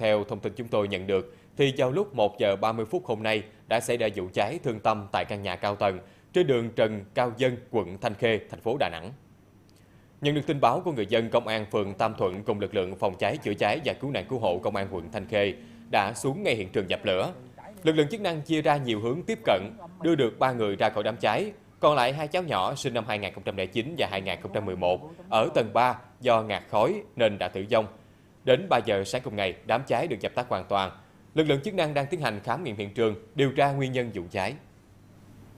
Theo thông tin chúng tôi nhận được, thì vào lúc 1 giờ 30 phút hôm nay đã xảy ra vụ cháy thương tâm tại căn nhà cao tầng trên đường Trần Cao Dân, quận Thanh Khê, thành phố Đà Nẵng. Nhận được tin báo của người dân, Công an phường Tam Thuận cùng lực lượng phòng cháy chữa cháy và cứu nạn cứu hộ Công an quận Thanh Khê đã xuống ngay hiện trường dập lửa. Lực lượng chức năng chia ra nhiều hướng tiếp cận, đưa được 3 người ra khỏi đám cháy, còn lại hai cháu nhỏ sinh năm 2009 và 2011 ở tầng 3 do ngạt khói nên đã tử vong. Đến 3 giờ sáng cùng ngày, đám cháy được dập tắt hoàn toàn. Lực lượng chức năng đang tiến hành khám nghiệm hiện trường, điều tra nguyên nhân vụ cháy.